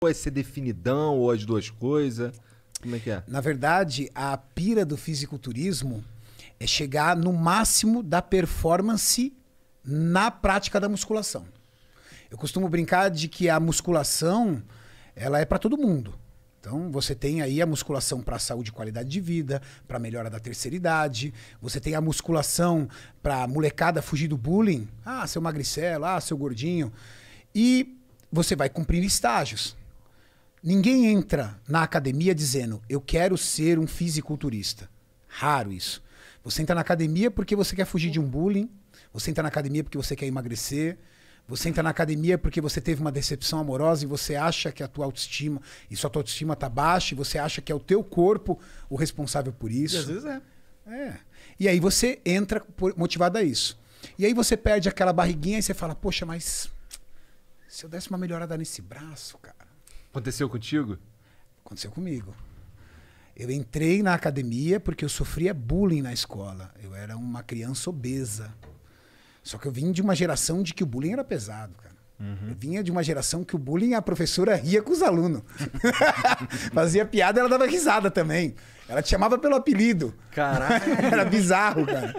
Ou é ser definidão, ou as duas coisas? Como é que é? Na verdade, a pira do fisiculturismo é chegar no máximo da performance na prática da musculação. Eu costumo brincar de que a musculação, ela é para todo mundo. Então, você tem aí a musculação para saúde e qualidade de vida, para melhora da terceira idade, você tem a musculação para molecada fugir do bullying, ah, seu magricelo, ah, seu gordinho. E você vai cumprir estágios. Ninguém entra na academia dizendo eu quero ser um fisiculturista. Raro isso. Você entra na academia porque você quer fugir de um bullying, você entra na academia porque você quer emagrecer, você entra na academia porque você teve uma decepção amorosa e você acha que a tua autoestima, e sua autoestima está baixa, e você acha que é o teu corpo o responsável por isso. E às vezes é. É. E aí você entra motivado a isso. E aí você perde aquela barriguinha e você fala, poxa, mas se eu desse uma melhorada nesse braço, cara. Aconteceu contigo? Aconteceu comigo. Eu entrei na academia porque eu sofria bullying na escola. Eu era uma criança obesa. Só que eu vim de uma geração de que o bullying era pesado, cara. Uhum. Eu vinha de uma geração que o bullying, a professora ria com os alunos. Fazia piada, ela dava risada também. Ela te chamava pelo apelido. Caralho. era bizarro, cara.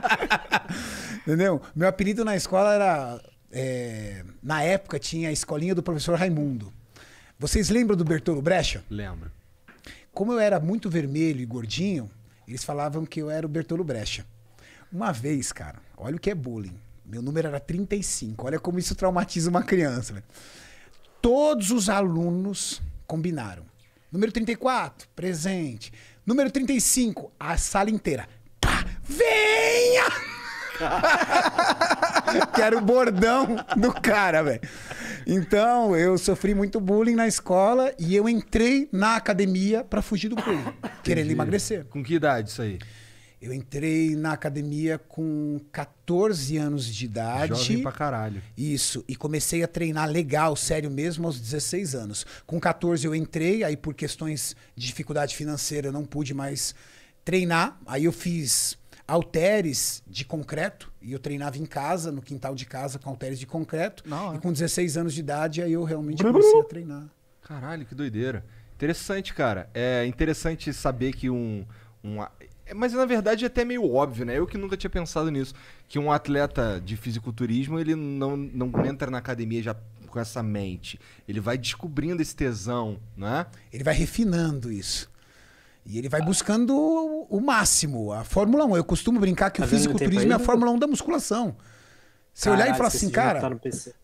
Entendeu? Meu apelido na escola era. É... na época tinha a escolinha do professor Raimundo. Vocês lembram do Bertolo Brecha? Lembro. Como eu era muito vermelho e gordinho, eles falavam que eu era o Bertolo Brecha. Uma vez, cara, olha o que é bullying. Meu número era 35. Olha como isso traumatiza uma criança. Velho. Todos os alunos combinaram. Número 34, presente. Número 35, a sala inteira. Tá, venha! que era o bordão do cara, velho. Então, eu sofri muito bullying na escola e eu entrei na academia para fugir do bullying, querendo emagrecer. Com que idade isso aí? Eu entrei na academia com 14 anos de idade. Jovem pra caralho. Isso. E comecei a treinar legal, sério mesmo, aos 16 anos. Com 14 eu entrei, aí por questões de dificuldade financeira eu não pude mais treinar. Aí eu fiz halteres de concreto. E eu treinava em casa, no quintal de casa, com halteres de concreto. Não, é. E com 16 anos de idade, aí eu realmente comecei a treinar. Caralho, que doideira. Interessante, cara. É interessante saber que um. um é, mas na verdade é até meio óbvio, né? Eu que nunca tinha pensado nisso. Que um atleta de fisiculturismo, ele não, não entra na academia já com essa mente. Ele vai descobrindo esse tesão, né? Ele vai refinando isso. E ele vai buscando o máximo, a Fórmula 1. Eu costumo brincar que tá o fisiculturismo é a Fórmula 1 né? da musculação. Você olhar e falar assim, tá cara,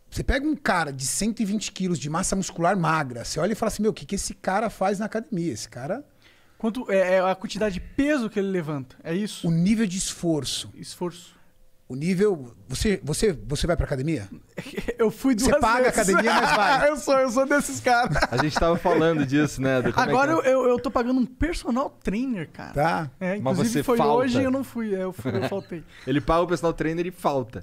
você pega um cara de 120 quilos de massa muscular magra, você olha e fala assim, meu, o que, que esse cara faz na academia? Esse cara... Quanto é, é a quantidade de peso que ele levanta, é isso? O nível de esforço. Esforço. O nível. Você, você, você vai pra academia? Eu fui duas Você paga vezes. academia, mas vai. eu, sou, eu sou desses caras. A gente tava falando disso, né? É Agora é que... eu, eu tô pagando um personal trainer, cara. Tá. É, mas você foi falta. hoje eu não fui, é, eu, fui, eu faltei. Ele paga o personal trainer e falta.